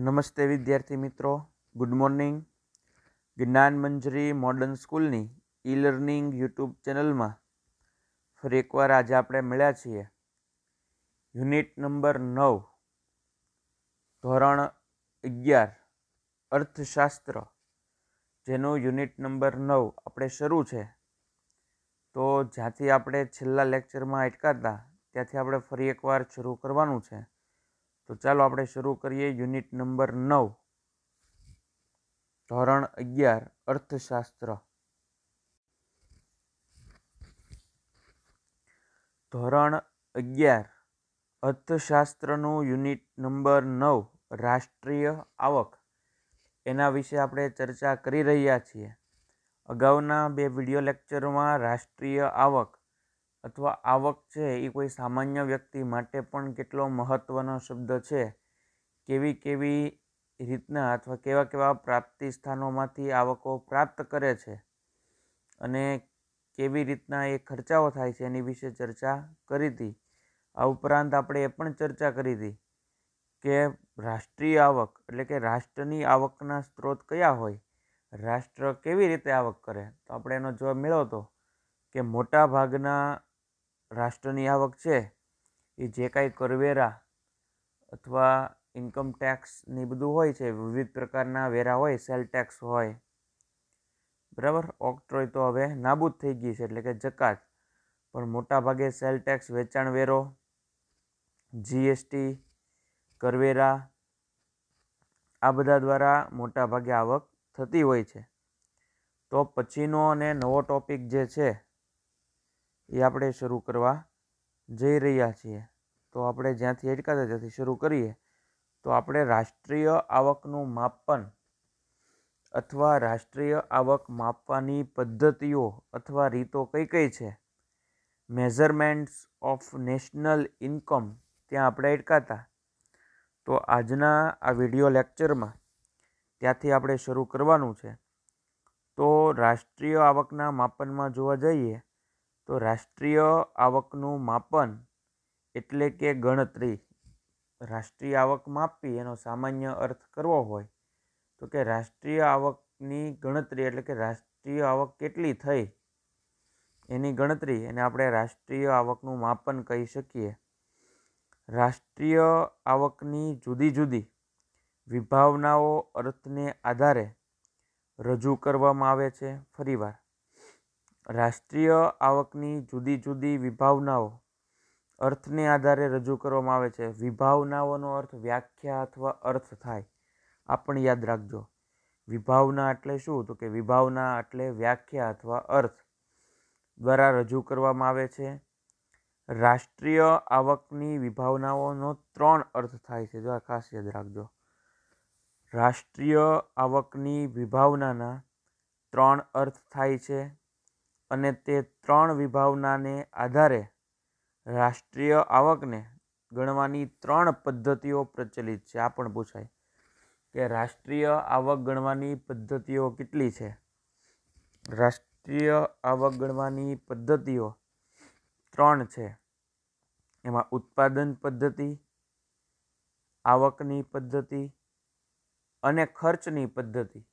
નમસ્તે વિદ્યાર્થી મિત્રો ગુડ મોર્નિંગ જ્ઞાન મંજરી મોડર્ન સ્કૂલની ઈ લર્નિંગ યુટ્યુબ ચેનલમાં ફરી એકવાર આજે આપણે મળ્યા છીએ યુનિટ નંબર નવ ધોરણ અગિયાર અર્થશાસ્ત્ર જેનો યુનિટ નંબર નવ આપણે શરૂ છે તો જ્યાંથી આપણે છેલ્લા લેક્ચરમાં અટકાતા ત્યાંથી આપણે ફરી એકવાર શરૂ કરવાનું છે તો ચાલો આપણે શરૂ કરીએ યુનિટ નંબર નવ ધોરણ અગિયાર અર્થશાસ્ત્ર ધોરણ અગિયાર અર્થશાસ્ત્રનું યુનિટ નંબર નવ રાષ્ટ્રીય આવક એના વિશે આપણે ચર્ચા કરી રહ્યા છીએ અગાઉના બે વિડિયો લેક્ચરમાં રાષ્ટ્રીય આવક અથવા આવક છે એ કોઈ સામાન્ય વ્યક્તિ માટે પણ કેટલો મહત્ત્વનો શબ્દ છે કેવી કેવી રીતના અથવા કેવા કેવા પ્રાપ્તિ સ્થાનોમાંથી આવકો પ્રાપ્ત કરે છે અને કેવી રીતના એ ખર્ચાઓ થાય છે એની વિશે ચર્ચા કરી હતી આ ઉપરાંત આપણે એ પણ ચર્ચા કરી હતી કે રાષ્ટ્રીય આવક એટલે કે રાષ્ટ્રની આવકના સ્ત્રોત કયા હોય રાષ્ટ્ર કેવી રીતે આવક કરે તો આપણે એનો જવાબ મેળવતો કે મોટા ભાગના રાષ્ટ્રની આવક છે એ જે કાંઈ કરવેરા અથવા ઇન્કમ ટેક્સ ને બધું હોય છે વિવિધ પ્રકારના વેરા હોય સેલ ટેક્સ હોય બરાબર ઓક્ટ્રોય તો હવે નાબૂદ થઈ ગઈ છે એટલે કે જકાત પણ મોટાભાગે સેલ ટેક્સ વેચાણ વેરો જીએસટી કરવેરા આ બધા દ્વારા મોટાભાગે આવક થતી હોય છે તો પછીનો અને નવો ટોપિક જે છે એ આપણે શરૂ કરવા જઈ રહ્યા છીએ તો આપણે જ્યાંથી અટકાતા ત્યાંથી શરૂ કરીએ તો આપણે રાષ્ટ્રીય આવકનું માપન અથવા રાષ્ટ્રીય આવક માપવાની પદ્ધતિઓ અથવા રીતો કઈ કઈ છે મેઝરમેન્ટ્સ ઓફ નેશનલ ઇન્કમ ત્યાં આપણે અટકાતા તો આજના આ વિડિયો લેક્ચરમાં ત્યાંથી આપણે શરૂ કરવાનું છે તો રાષ્ટ્રીય આવકના માપનમાં જોવા જઈએ તો રાષ્ટ્રીય આવકનું માપન એટલે કે ગણતરી રાષ્ટ્રીય આવક માપી એનો સામાન્ય અર્થ કરવો હોય તો કે રાષ્ટ્રીય આવકની ગણતરી એટલે કે રાષ્ટ્રીય આવક કેટલી થઈ એની ગણતરી એને આપણે રાષ્ટ્રીય આવકનું માપન કહી શકીએ રાષ્ટ્રીય આવકની જુદી જુદી વિભાવનાઓ અર્થને આધારે રજૂ કરવામાં આવે છે ફરીવાર રાષ્ટ્રીય આવકની જુદી જુદી વિભાવનાઓ અર્થને આધારે રજૂ કરવામાં આવે છે વિભાવનાઓનો અર્થ વ્યાખ્યા અથવા અર્થ થાય આ પણ યાદ રાખજો વિભાવના એટલે શું તો કે વિભાવના એટલે વ્યાખ્યા અથવા અર્થ દ્વારા રજૂ કરવામાં આવે છે રાષ્ટ્રીય આવકની વિભાવનાઓનો ત્રણ અર્થ થાય છે જો આ ખાસ યાદ રાખજો રાષ્ટ્રીય આવકની વિભાવનાના ત્રણ અર્થ થાય છે અને તે ત્રણ વિભાવનાને આધારે રાષ્ટ્રીય આવકને ગણવાની ત્રણ પદ્ધતિઓ પ્રચલિત છે આ પણ પૂછાય કે રાષ્ટ્રીય આવક ગણવાની પદ્ધતિઓ કેટલી છે રાષ્ટ્રીય આવક ગણવાની પદ્ધતિઓ ત્રણ છે એમાં ઉત્પાદન પદ્ધતિ આવકની પદ્ધતિ અને ખર્ચની પદ્ધતિ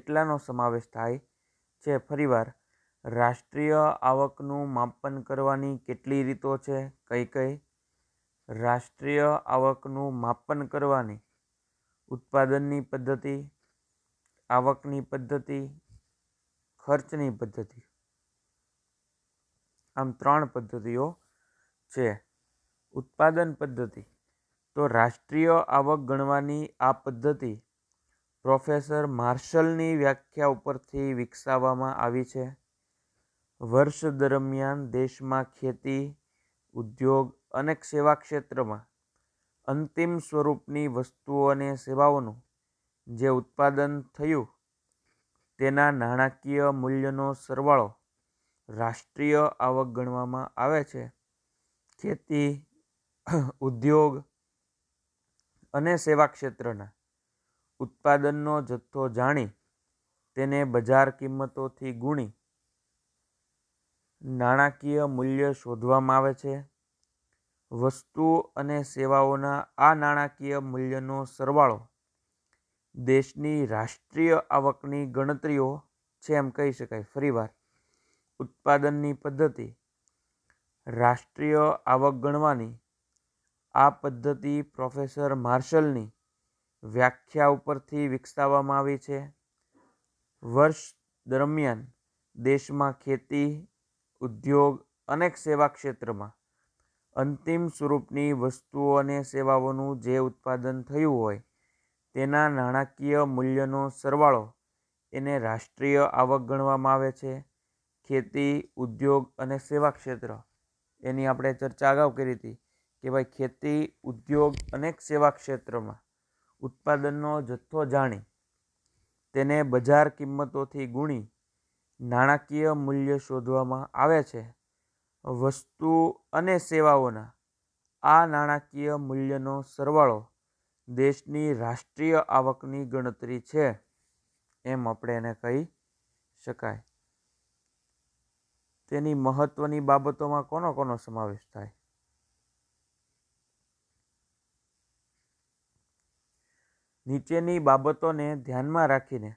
એટલાનો સમાવેશ થાય છે ફરીવાર રાષ્ટ્રીય આવકનું માપન કરવાની કેટલી રીતો છે કઈ કઈ રાષ્ટ્રીય આવકનું માપન કરવાની ઉત્પાદનની પદ્ધતિ આવકની પદ્ધતિ ખર્ચની પદ્ધતિ આમ ત્રણ પદ્ધતિઓ છે ઉત્પાદન પદ્ધતિ તો રાષ્ટ્રીય આવક ગણવાની આ પદ્ધતિ પ્રોફેસર માર્શલની વ્યાખ્યા ઉપરથી વિકસાવવામાં આવી છે વર્ષ દરમિયાન દેશમાં ખેતી ઉદ્યોગ અને સેવા ક્ષેત્રમાં અંતિમ સ્વરૂપની વસ્તુઓ અને સેવાઓનું જે ઉત્પાદન થયું તેના નાણાકીય મૂલ્યનો સરવાળો રાષ્ટ્રીય આવક ગણવામાં આવે છે ખેતી ઉદ્યોગ અને સેવા ક્ષેત્રના ઉત્પાદનનો જથ્થો જાણી તેને બજાર કિંમતોથી ગુણી નાણાકીય મૂલ્ય શોધવામાં આવે છે વસ્તુઓ અને સેવાઓના આ નાણાકીય મૂલ્યનો સરવાળો દેશની રાષ્ટ્રીય આવકની ગણતરીઓ છે એમ કહી શકાય ફરીવાર ઉત્પાદનની પદ્ધતિ રાષ્ટ્રીય આવક ગણવાની આ પદ્ધતિ પ્રોફેસર માર્શલની વ્યાખ્યા ઉપરથી વિકસાવવામાં આવી છે વર્ષ દરમિયાન દેશમાં ખેતી ઉદ્યોગ અનેક સેવા ક્ષેત્રમાં અંતિમ સ્વરૂપની વસ્તુઓ અને સેવાઓનું જે ઉત્પાદન થયું હોય તેના નાણાકીય મૂલ્યનો સરવાળો એને રાષ્ટ્રીય આવક ગણવામાં આવે છે ખેતી ઉદ્યોગ અને સેવા ક્ષેત્ર એની આપણે ચર્ચા અગાઉ કરી હતી કે ભાઈ ખેતી ઉદ્યોગ અનેક સેવા ક્ષેત્રમાં ઉત્પાદનનો જથ્થો જાણી તેને બજાર કિંમતોથી ગુણી નાણાકીય મૂલ્ય શોધવામાં આવે છે વસ્તુ અને સેવાઓના આ નાણાકીય મૂલ્યનો સરવાળો દેશની રાષ્ટ્રીય આવકની ગણતરી છે એમ આપણે એને કહી શકાય તેની મહત્વની બાબતોમાં કોનો કોનો સમાવેશ થાય નીચેની બાબતોને ધ્યાનમાં રાખીને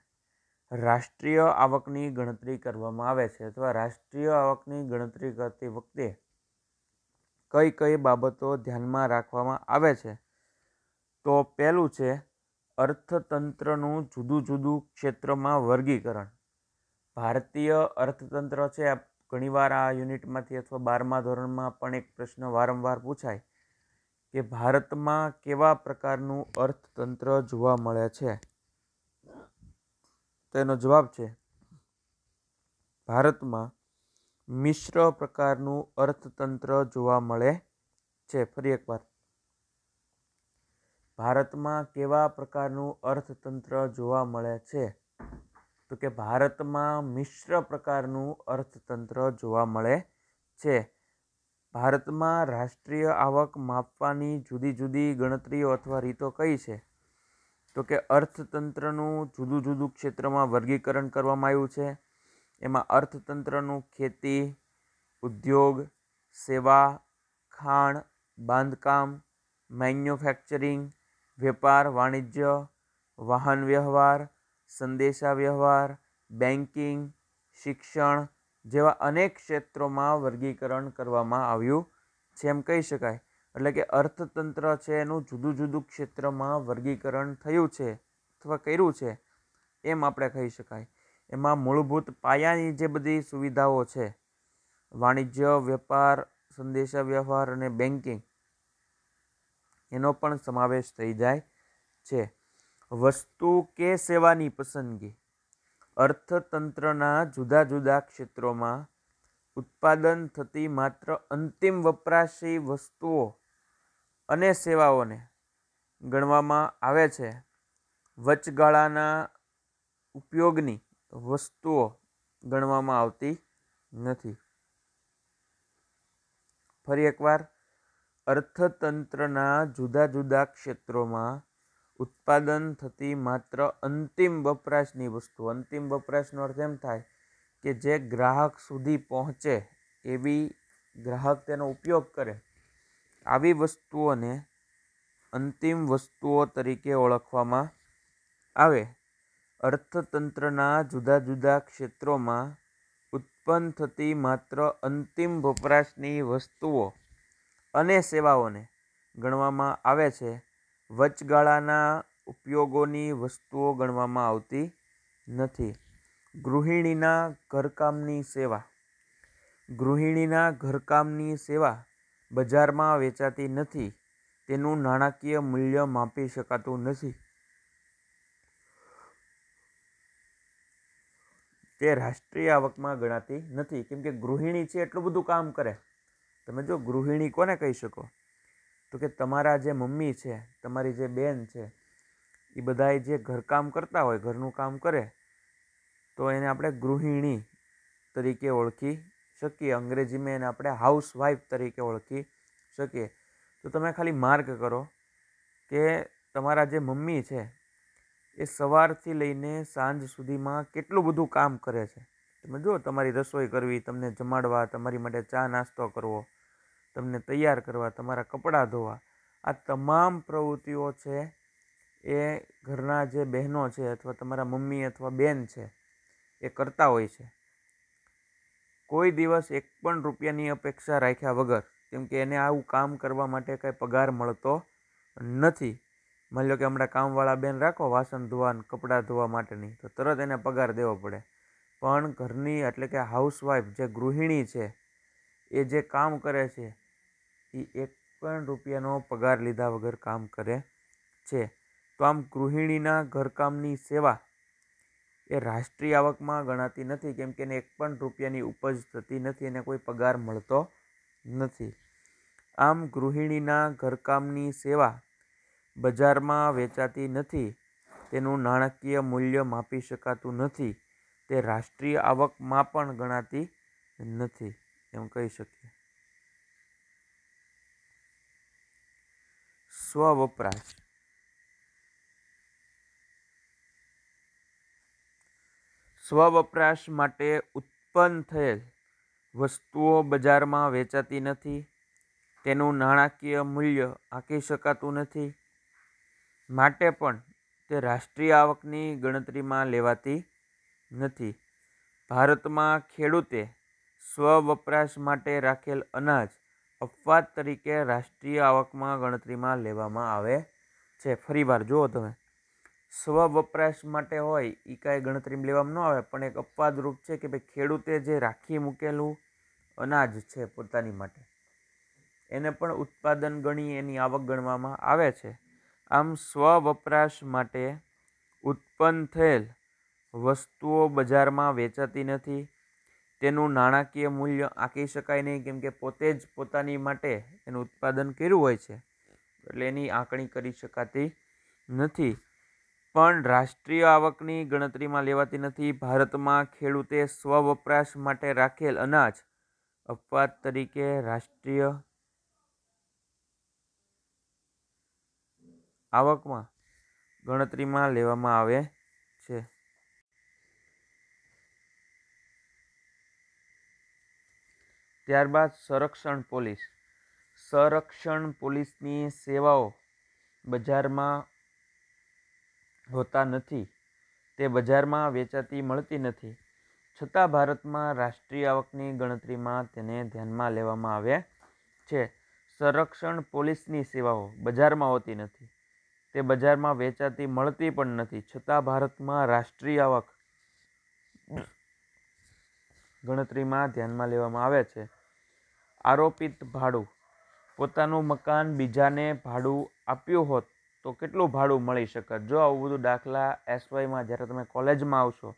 રાષ્ટ્રીય આવકની ગણતરી કરવામાં આવે છે અથવા રાષ્ટ્રીય આવકની ગણતરી કરતી વખતે કઈ કઈ બાબતો ધ્યાનમાં રાખવામાં આવે છે તો પહેલું છે અર્થતંત્રનું જુદું જુદું ક્ષેત્રમાં વર્ગીકરણ ભારતીય અર્થતંત્ર છે ઘણીવાર આ યુનિટમાંથી અથવા બારમા ધોરણમાં પણ એક પ્રશ્ન વારંવાર પૂછાય કે ભારતમાં કેવા પ્રકારનું અર્થતંત્ર જોવા મળે છે તેનો જવાબ છે ભારતમાં મિશ્ર પ્રકારનું અર્થતંત્ર જોવા મળે છે ફરી એકવાર ભારતમાં કેવા પ્રકારનું અર્થતંત્ર જોવા મળે છે તો કે ભારતમાં મિશ્ર પ્રકારનું અર્થતંત્ર જોવા મળે છે ભારતમાં રાષ્ટ્રીય આવક માપવાની જુદી જુદી ગણતરીઓ અથવા રીતો કઈ છે તો કે અર્થતંત્રનું જુદું જુદું ક્ષેત્રમાં વર્ગીકરણ કરવામાં આવ્યું છે એમાં અર્થતંત્રનું ખેતી ઉદ્યોગ સેવા ખાણ બાંધકામ મેન્યુફેક્ચરિંગ વેપાર વાણિજ્ય વાહન વ્યવહાર સંદેશા વ્યવહાર બેન્કિંગ શિક્ષણ જેવા અનેક ક્ષેત્રોમાં વર્ગીકરણ કરવામાં આવ્યું છે એમ કહી શકાય એટલે કે અર્થતંત્ર છે એનું જુદું જુદું ક્ષેત્રમાં વર્ગીકરણ થયું છે અથવા કર્યું છે એમ આપણે કહી શકાય એમાં મૂળભૂત પાયાની જે બધી સુવિધાઓ છે વાણિજ્ય વેપાર સંદેશા વ્યવહાર અને બેન્કિંગ એનો પણ સમાવેશ થઈ જાય છે વસ્તુ કે સેવાની પસંદગી અર્થતંત્રના જુદા જુદા ક્ષેત્રોમાં ઉત્પાદન થતી માત્ર અંતિમ વપરાશી વસ્તુઓ અને સેવાઓને ગણવામાં આવે છે વચગાળાના ઉપયોગની વસ્તુઓ ગણવામાં આવતી નથી ફરી એકવાર અર્થતંત્રના જુદા જુદા ક્ષેત્રોમાં ઉત્પાદન થતી માત્ર અંતિમ વપરાશની વસ્તુ અંતિમ વપરાશનો અર્થ એમ થાય કે જે ગ્રાહક સુધી પહોંચે એવી ગ્રાહક તેનો ઉપયોગ કરે આવી વસ્તુઓને અંતિમ વસ્તુઓ તરીકે ઓળખવામાં આવે અર્થતંત્રના જુદા જુદા ક્ષેત્રોમાં ઉત્પન્ન થતી માત્ર અંતિમ વપરાશની વસ્તુઓ અને સેવાઓને ગણવામાં આવે છે વચગાળાના ઉપયોગોની વસ્તુઓ ગણવામાં આવતી નથી ગૃહિણીના ઘરકામની સેવા ગૃહિણીના ઘરકામની સેવા બજારમાં વેચાતી નથી તેનું નાણાકીય મૂલ્ય માપી શકાતું નથી તે રાષ્ટ્રીય આવકમાં ગણાતી નથી કેમ કે ગૃહિણી છે એટલું બધું કામ કરે તમે જો ગૃહિણી કોને કહી શકો તો કે તમારા જે મમ્મી છે તમારી જે બેન છે એ બધાએ જે ઘરકામ કરતા હોય ઘરનું કામ કરે તો એને આપણે ગૃહિણી તરીકે ઓળખી શકીએ અંગ્રેજીમાં એને આપણે હાઉસ વાઇફ તરીકે ઓળખી શકીએ તો તમે ખાલી માર્ક કરો કે તમારા જે મમ્મી છે એ સવારથી લઈને સાંજ સુધીમાં કેટલું બધું કામ કરે છે તમે જુઓ તમારી રસોઈ કરવી તમને જમાડવા તમારી માટે ચા નાસ્તો કરવો તમને તૈયાર કરવા તમારા કપડાં ધોવા આ તમામ પ્રવૃત્તિઓ છે એ ઘરના જે બહેનો છે અથવા તમારા મમ્મી અથવા બેન છે એ કરતા હોય છે કોઈ દિવસ એક પણ રૂપિયાની અપેક્ષા રાખ્યા વગર કેમ કે એને આવું કામ કરવા માટે કંઈ પગાર મળતો નથી માની લો કે હમણાં કામવાળા બેન રાખો વાસણ ધોવા કપડાં ધોવા માટેની તો તરત એને પગાર દેવો પડે પણ ઘરની એટલે કે હાઉસવાઈફ જે ગૃહિણી છે એ જે કામ કરે છે એ એક પણ રૂપિયાનો પગાર લીધા વગર કામ કરે છે તો આમ ગૃહિણીના ઘરકામની સેવા એ રાષ્ટ્રીય આવકમાં ગણાતી નથી કેમ કે એને એક પણ રૂપિયાની ઉપજ થતી નથી એને કોઈ પગાર મળતો નથી આમ ગૃહિણીના ઘરકામની સેવા બજારમાં વેચાતી નથી તેનું નાણાકીય મૂલ્ય માપી શકાતું નથી તે રાષ્ટ્રીય આવકમાં પણ ગણાતી નથી એમ કહી શકીએ સ્વવપરાશ સ્વવપરાશ માટે ઉત્પન્ન થયેલ વસ્તુઓ બજારમાં વેચાતી નથી તેનું નાણાકીય મૂલ્ય આંકી શકાતું નથી માટે પણ તે રાષ્ટ્રીય આવકની ગણતરીમાં લેવાતી નથી ભારતમાં ખેડૂતે સ્વવપરાશ માટે રાખેલ અનાજ અપવાદ તરીકે રાષ્ટ્રીય આવકમાં ગણતરીમાં લેવામાં આવે છે ફરી વાર જુઓ તમે સ્વ વપરાશ માટે હોય એ કાંઈ ગણતરીમાં લેવામાં ન આવે પણ એક અપવાદરૂપ છે કે ભાઈ ખેડૂતે જે રાખી મૂકેલું અનાજ છે પોતાની માટે એને પણ ઉત્પાદન ગણી એની આવક ગણવામાં આવે છે આમ સ્વ વપરાશ માટે ઉત્પન્ન થયેલ વસ્તુઓ બજારમાં વેચાતી નથી તેનું નાણાકીય મૂલ્ય આંકી શકાય નહીં કેમ કે પોતે જ પોતાની માટે એનું ઉત્પાદન કર્યું હોય છે એટલે એની આંકણી કરી શકાતી નથી પણ રાષ્ટ્રીય આવકની ગણતરીમાં લેવાતી નથી ભારતમાં ખેડૂતે સ્વવપરાશ માટે રાખેલ અનાજ અપવાદ તરીકે રાષ્ટ્રીય આવકમાં ગણતરીમાં લેવામાં આવે છે ત્યારબાદ સંરક્ષણ પોલીસ સંરક્ષણ પોલીસની સેવાઓ બજારમાં હોતા નથી તે બજારમાં વેચાતી મળતી નથી છતાં ભારતમાં રાષ્ટ્રીય આવકની ગણતરીમાં તેને ધ્યાનમાં લેવામાં આવે છે સંરક્ષણ પોલીસની સેવાઓ બજારમાં હોતી નથી તે બજારમાં વેચાતી મળતી પણ નથી છતાં ભારતમાં રાષ્ટ્રીય આવક ગણતરીમાં ધ્યાનમાં લેવામાં આવે છે આરોપિત ભાડું પોતાનું મકાન બીજાને ભાડું આપ્યું હોત તો કેટલું ભાડું મળી શકત જો આવું બધું દાખલા એસવાયમાં જ્યારે તમે કોલેજમાં આવશો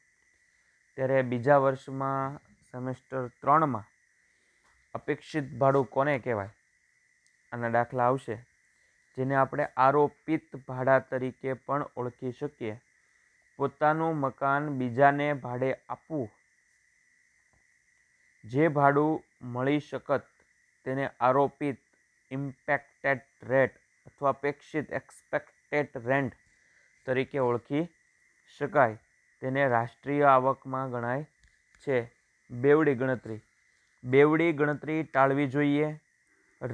ત્યારે બીજા વર્ષમાં સેમેસ્ટર ત્રણમાં અપેક્ષિત ભાડું કોને કહેવાય આના દાખલા આવશે જેને આપણે આરોપિત ભાડા તરીકે પણ ઓળખી શકીએ પોતાનું મકાન બીજાને ભાડે આપવું જે ભાડું મળી શકત તેને આરોપિત ઇમ્પેક્ટેડ રેટ અથવા અપેક્ષિત એક્સપેક્ટેડ રેન્ટ તરીકે ઓળખી શકાય તેને રાષ્ટ્રીય આવકમાં ગણાય છે બેવડી ગણતરી બેવડી ગણતરી ટાળવી જોઈએ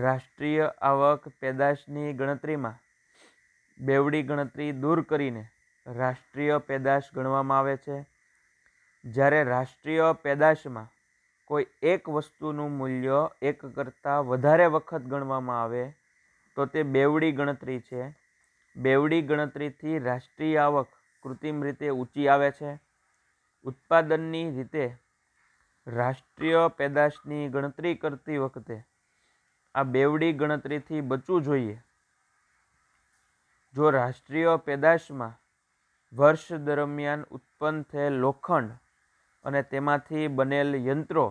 રાષ્ટ્રીય આવક પેદાશની ગણતરીમાં બેવડી ગણતરી દૂર કરીને રાષ્ટ્રીય પેદાશ ગણવામાં આવે છે જ્યારે રાષ્ટ્રીય પેદાશમાં કોઈ એક વસ્તુનું મૂલ્ય એક કરતાં વધારે વખત ગણવામાં આવે તો તે બેવડી ગણતરી છે બેવડી ગણતરીથી રાષ્ટ્રીય આવક કૃત્રિમ રીતે ઊંચી આવે છે ઉત્પાદનની રીતે રાષ્ટ્રીય પેદાશની ગણતરી કરતી વખતે આ બેવડી ગણતરીથી બચવું જોઈએ જો રાષ્ટ્રીય પેદાશમાં વર્ષ દરમિયાન ઉત્પન્ન થયેલ લોખંડ અને તેમાંથી બનેલ યંત્રો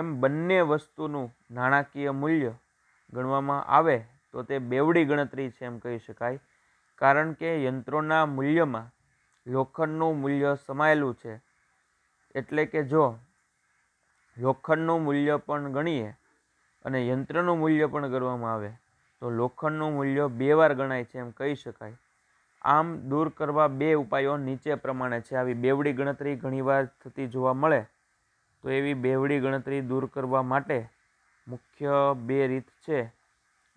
એમ બંને વસ્તુનું નાણાકીય મૂલ્ય ગણવામાં આવે તો તે બેવડી ગણતરી છે એમ કહી શકાય કારણ કે યંત્રોના મૂલ્યમાં લોખંડનું મૂલ્ય સમાયેલું છે એટલે કે જો લોખંડનું મૂલ્ય પણ ગણીએ અને યંત્રનું મૂલ્ય પણ ગણવામાં આવે તો લોખંડનું મૂલ્ય બે વાર ગણાય છે એમ કહી શકાય આમ દૂર કરવા બે ઉપાયો નીચે પ્રમાણે છે આવી બેવડી ગણતરી ઘણીવાર થતી જોવા મળે તો એવી બેવડી ગણતરી દૂર કરવા માટે મુખ્ય બે રીત છે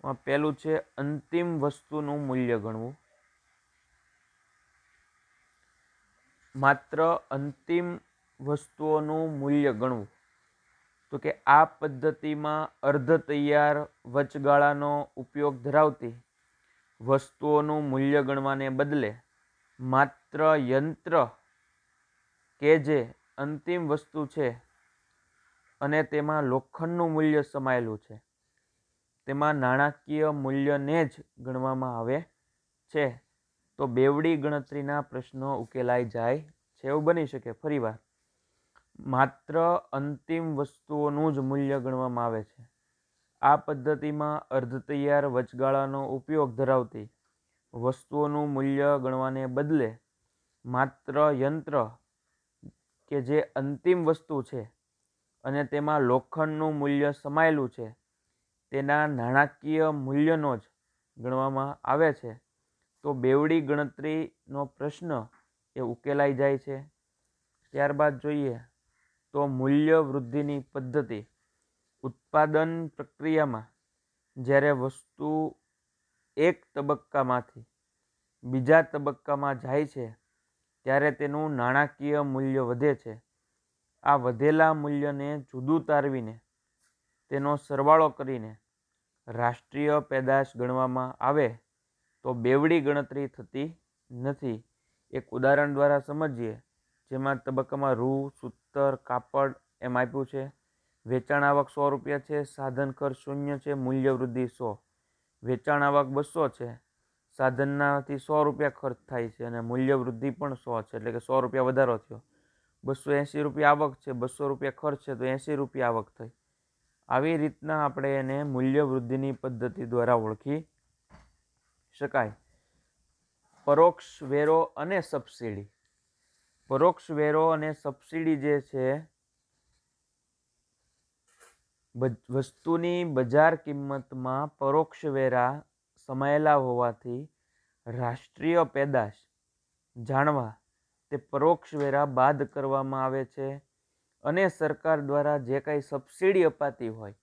એમાં પહેલું છે અંતિમ વસ્તુનું મૂલ્ય ગણવું માત્ર અંતિમ વસ્તુઓનું મૂલ્ય ગણવું તો કે આ પદ્ધતિમાં અર્ધ તૈયાર વચગાળાનો ઉપયોગ ધરાવતી વસ્તુઓનું મૂલ્ય ગણવાને બદલે માત્ર યંત્ર કે જે અંતિમ વસ્તુ છે અને તેમાં લોખંડનું મૂલ્ય સમાયેલું છે તેમાં નાણાકીય મૂલ્યને જ ગણવામાં આવે છે તો બેવડી ગણતરીના પ્રશ્નો ઉકેલાઈ જાય છે એવું બની શકે ફરીવાર માત્ર અંતિમ વસ્તુઓનું જ મૂલ્ય ગણવામાં આવે છે આ પદ્ધતિમાં અર્ધ તૈયાર વચગાળાનો ઉપયોગ ધરાવતી વસ્તુઓનું મૂલ્ય ગણવાને બદલે માત્ર યંત્ર કે જે અંતિમ વસ્તુ છે અને તેમાં લોખંડનું મૂલ્ય સમાયેલું છે તેના નાણાકીય મૂલ્યનો જ ગણવામાં આવે છે તો બેવડી ગણતરીનો પ્રશ્ન એ ઉકેલાઈ જાય છે ત્યારબાદ જોઈએ તો મૂલ્ય વૃદ્ધિની પદ્ધતિ ઉત્પાદન પ્રક્રિયામાં જ્યારે વસ્તુ એક તબક્કામાંથી બીજા તબક્કામાં જાય છે ત્યારે તેનું નાણાકીય મૂલ્ય વધે છે આ વધેલા મૂલ્યને જુદું તારવીને તેનો સરવાળો કરીને રાષ્ટ્રીય પેદાશ ગણવામાં આવે તો બેવડી ગણતરી થતી નથી એક ઉદાહરણ દ્વારા સમજીએ જેમાં તબક્કામાં રૂ સૂતર કાપડ એમ આપ્યું છે વેચાણ આવક સો રૂપિયા છે સાધન ખર્ચ શૂન્ય છે મૂલ્યવૃદ્ધિ સો વેચાણ આવક બસો છે સાધનનાથી સો રૂપિયા ખર્ચ થાય છે અને મૂલ્યવૃદ્ધિ પણ સો છે એટલે કે સો રૂપિયા વધારો થયો બસો એંસી રૂપિયા આવક છે બસો રૂપિયા ખર્ચ છે તો એંસી રૂપિયા આવક થઈ આવી રીતના આપણે એને મૂલ્ય વૃદ્ધિની પદ્ધતિ દ્વારા ઓળખી શકાય પરોક્ષ વેરો અને સબસિડી પરોક્ષ વેરો અને સબસિડી જે છે વસ્તુની બજાર કિંમતમાં પરોક્ષ વેરા સમાયેલા હોવાથી રાષ્ટ્રીય પેદાશ જાણવા તે પરોક્ષ વેરા બાદ કરવામાં આવે છે અને સરકાર દ્વારા જે કાંઈ સબસિડી અપાતી હોય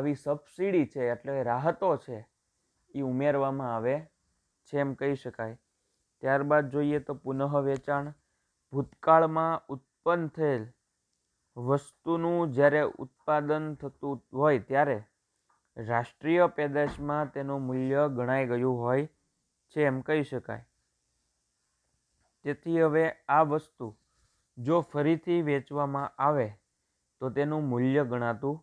આવી સબસિડી છે એટલે રાહતો છે એ ઉમેરવામાં આવે છે એમ કહી શકાય ત્યારબાદ જોઈએ તો પુનઃ વેચાણ ભૂતકાળમાં ઉત્પન્ન થયેલ વસ્તુનું જ્યારે ઉત્પાદન થતું હોય ત્યારે રાષ્ટ્રીય પેદાશમાં તેનું મૂલ્ય ગણાઈ ગયું હોય છે એમ કહી શકાય તેથી હવે આ વસ્તુ જો ફરીથી વેચવામાં આવે તો તેનું મૂલ્ય ગણાતું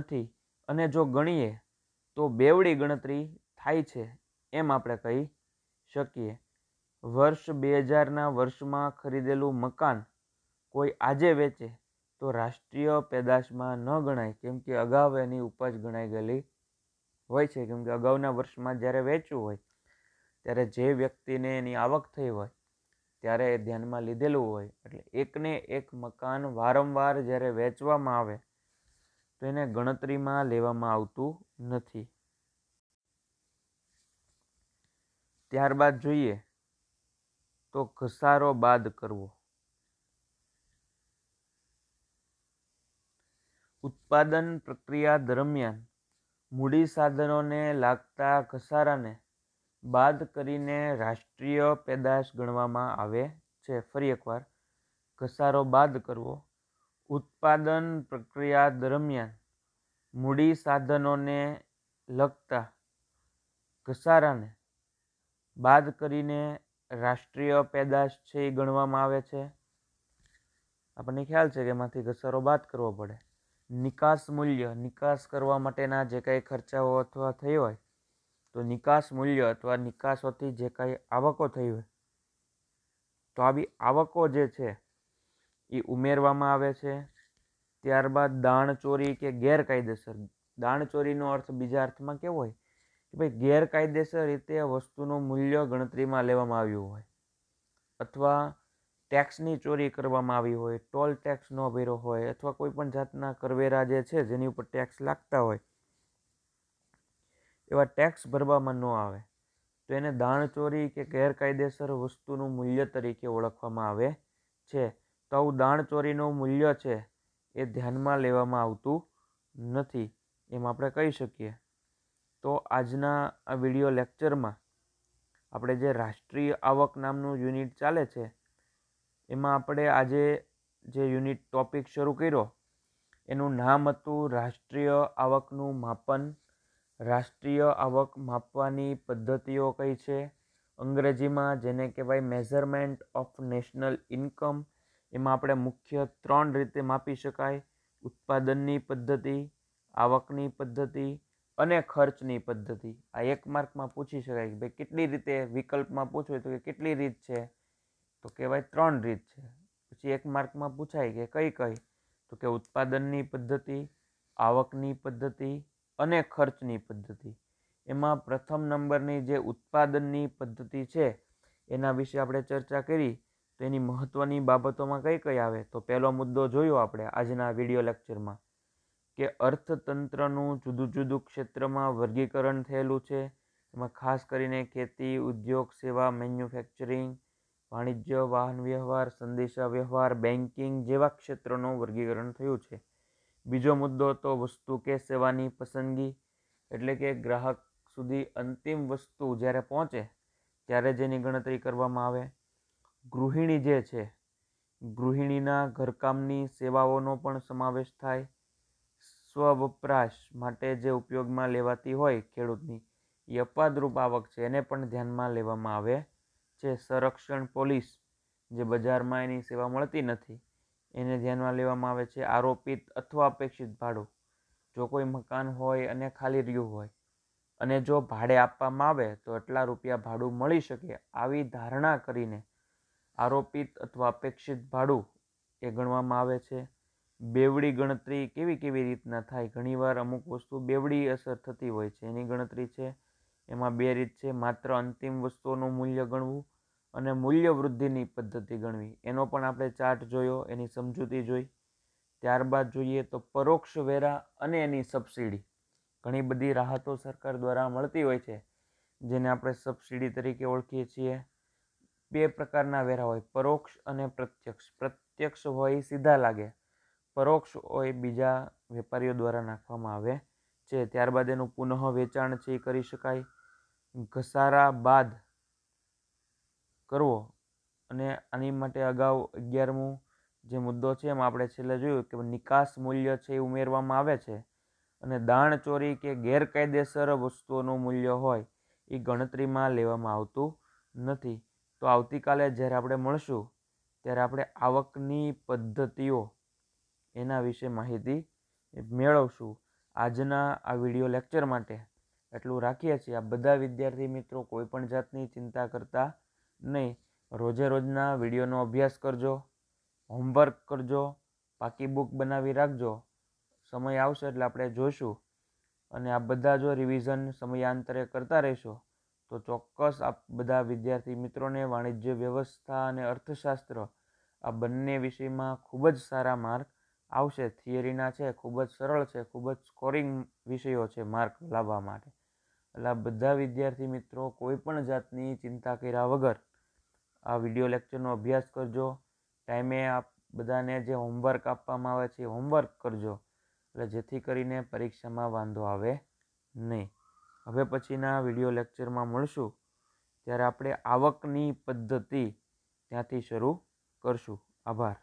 નથી અને જો ગણીએ તો બેવડી ગણતરી થાય છે એમ આપણે કહી શકીએ વર્ષ બે હજારના વર્ષમાં ખરીદેલું મકાન કોઈ આજે વેચે તો રાષ્ટ્રીય પેદાશમાં ન ગણાય કેમકે અગાઉ એની ઉપજ ગણાઈ ગયેલી હોય છે કેમકે અગાઉના વર્ષમાં જ્યારે વેચવું હોય ત્યારે જે વ્યક્તિને એની આવક થઈ હોય ત્યારે એ ધ્યાનમાં લીધેલું હોય એટલે એકને એક મકાન વારંવાર જ્યારે વેચવામાં આવે તો એને ગણતરીમાં લેવામાં આવતું નથી ત્યારબાદ જોઈએ તો ઘસારો બાદ કરવો ઉત્પાદન પ્રક્રિયા દરમિયાન મૂડી સાધનોને લાગતા ઘસારાને બાદ કરીને રાષ્ટ્રીય પેદાશ ગણવામાં આવે છે ફરી એકવાર ઘસારો બાદ કરવો ઉત્પાદન પ્રક્રિયા દરમિયાન મૂડી સાધનોને લગતા ઘસારાને બાદ કરીને રાષ્ટ્રીય પેદાશ છે એ ગણવામાં આવે છે આપણને ખ્યાલ છે કે એમાંથી ઘસારો બાદ કરવો પડે નિકાસ મૂલ્ય નિકાસ કરવા માટેના જે કાંઈ ખર્ચાઓ અથવા થઈ હોય તો નિકાસ મૂલ્ય અથવા નિકાસોથી જે કાંઈ આવકો થઈ હોય તો આવી આવકો જે છે એ ઉમેરવામાં આવે છે ત્યારબાદ દાણચોરી કે ગેરકાયદેસર દાણચોરીનો અર્થ બીજા અર્થમાં કેવો હોય કે ભાઈ ગેરકાયદેસર રીતે વસ્તુનું મૂલ્ય ગણતરીમાં લેવામાં આવ્યું હોય અથવા ટેક્સની ચોરી કરવામાં આવી હોય ટોલ ટેક્સનો ભેરો હોય અથવા કોઈ પણ જાતના કરવેરા જે છે જેની ઉપર ટેક્સ લાગતા હોય એવા ટેક્સ ભરવામાં ન આવે તો એને દાણચોરી કે ગેરકાયદેસર વસ્તુનું મૂલ્ય તરીકે ઓળખવામાં આવે છે તો આવું દાણચોરીનું મૂલ્ય છે એ ધ્યાનમાં લેવામાં આવતું નથી એમ આપણે કહી શકીએ તો આજના આ વિડીયો લેક્ચરમાં આપણે જે રાષ્ટ્રીય આવક નામનું યુનિટ ચાલે છે એમાં આપણે આજે જે યુનિટ ટોપિક શરૂ કર્યો એનું નામ હતું રાષ્ટ્રીય આવકનું માપન રાષ્ટ્રીય આવક માપવાની પદ્ધતિઓ કઈ છે અંગ્રેજીમાં જેને કહેવાય મેઝરમેન્ટ ઓફ નેશનલ ઇન્કમ એમાં આપણે મુખ્ય ત્રણ રીતે માપી શકાય ઉત્પાદનની પદ્ધતિ આવકની પદ્ધતિ અને ખર્ચની પદ્ધતિ આ એક માર્કમાં પૂછી શકાય કે ભાઈ કેટલી રીતે વિકલ્પમાં પૂછો તો કે કેટલી રીત છે તો કહેવાય ત્રણ રીત છે પછી એક માર્કમાં પૂછાય કે કઈ કઈ તો કે ઉત્પાદનની પદ્ધતિ આવકની પદ્ધતિ અને ખર્ચની પદ્ધતિ એમાં પ્રથમ નંબરની જે ઉત્પાદનની પદ્ધતિ છે એના વિશે આપણે ચર્ચા કરી તો એની મહત્ત્વની બાબતોમાં કઈ કઈ આવે તો પહેલો મુદ્દો જોયો આપણે આજના વિડીયો લેક્ચરમાં કે અર્થતંત્રનું જુદું જુદું ક્ષેત્રમાં વર્ગીકરણ થયેલું છે એમાં ખાસ કરીને ખેતી ઉદ્યોગ સેવા મેન્યુફેક્ચરિંગ વાણિજ્ય વાહન વ્યવહાર સંદેશા વ્યવહાર બેન્કિંગ જેવા ક્ષેત્રોનું વર્ગીકરણ થયું છે બીજો મુદ્દો તો વસ્તુ કે સેવાની પસંદગી એટલે કે ગ્રાહક સુધી અંતિમ વસ્તુ જ્યારે પહોંચે ત્યારે જેની ગણતરી કરવામાં આવે ગૃહિણી જે છે ગૃહિણીના ઘરકામની સેવાઓનો પણ સમાવેશ થાય સ્વવપરાશ માટે જે ઉપયોગમાં લેવાતી હોય ખેડૂતની એ અપવાદરૂપ આવક છે એને પણ ધ્યાનમાં લેવામાં આવે છે સંરક્ષણ પોલીસ જે બજારમાં એની સેવા મળતી નથી એને ધ્યાનમાં લેવામાં આવે છે આરોપિત અથવા અપેક્ષિત ભાડું જો કોઈ મકાન હોય અને ખાલી રહ્યું હોય અને જો ભાડે આપવામાં આવે તો એટલા રૂપિયા ભાડું મળી શકે આવી ધારણા કરીને આરોપિત અથવા અપેક્ષિત ભાડું એ ગણવામાં આવે છે બેવડી ગણતરી કેવી કેવી રીતના થાય ઘણીવાર અમુક વસ્તુ બેવડી અસર થતી હોય છે એની ગણતરી છે એમાં બે રીત છે માત્ર અંતિમ વસ્તુઓનું મૂલ્ય ગણવું અને મૂલ્ય વૃદ્ધિની પદ્ધતિ ગણવી એનો પણ આપણે ચાર્ટ જોયો એની સમજૂતી જોઈ ત્યારબાદ જોઈએ તો પરોક્ષ વેરા અને એની સબસિડી ઘણી બધી રાહતો સરકાર દ્વારા મળતી હોય છે જેને આપણે સબસિડી તરીકે ઓળખીએ છીએ બે પ્રકારના વેરા હોય પરોક્ષ અને પ્રત્યક્ષ પ્રત્યક્ષ હોય સીધા લાગે પરોક્ષ હોય બીજા વેપારીઓ દ્વારા નાખવામાં આવે છે ત્યારબાદ એનું પુનઃ વેચાણ છે એ કરી શકાય ઘસારા બાદ કરવો અને આની માટે અગાઉ અગિયારમું જે મુદ્દો છે એમાં આપણે છેલ્લે જોયું કે નિકાસ મૂલ્ય છે એ ઉમેરવામાં આવે છે અને દાણ ચોરી કે ગેરકાયદેસર વસ્તુઓનું મૂલ્ય હોય એ ગણતરીમાં લેવામાં આવતું નથી તો આવતીકાલે જ્યારે આપણે મળશું ત્યારે આપણે આવકની પદ્ધતિઓ એના વિશે માહિતી મેળવશું આજના આ વિડીયો લેક્ચર માટે એટલું રાખીએ છીએ આ બધા વિદ્યાર્થી મિત્રો કોઈપણ જાતની ચિંતા કરતા નહીં રોજે રોજના વિડીયોનો અભ્યાસ કરજો હોમવર્ક કરજો પાકી બુક બનાવી રાખજો સમય આવશે એટલે આપણે જોઈશું અને આ બધા જો રિવિઝન સમયાંતરે કરતા રહેશો તો ચોક્કસ આપ બધા વિદ્યાર્થી મિત્રોને વાણિજ્ય વ્યવસ્થા અને અર્થશાસ્ત્ર આ બંને વિષયમાં ખૂબ જ સારા માર્ક આવશે થિયરીના છે ખૂબ જ સરળ છે ખૂબ જ સ્કોરિંગ વિષયો છે માર્ક લાવવા માટે એટલે આ બધા વિદ્યાર્થી મિત્રો કોઈ પણ જાતની ચિંતા કર્યા વગર આ વિડીયો લેક્ચરનો અભ્યાસ કરજો ટાઈમે આપ બધાને જે હોમવર્ક આપવામાં આવે છે હોમવર્ક કરજો એટલે જેથી કરીને પરીક્ષામાં વાંધો આવે નહીં હવે પછીના વિડીયો લેક્ચરમાં મળશું ત્યારે આપણે આવકની પદ્ધતિ ત્યાંથી શરૂ કરશું આભાર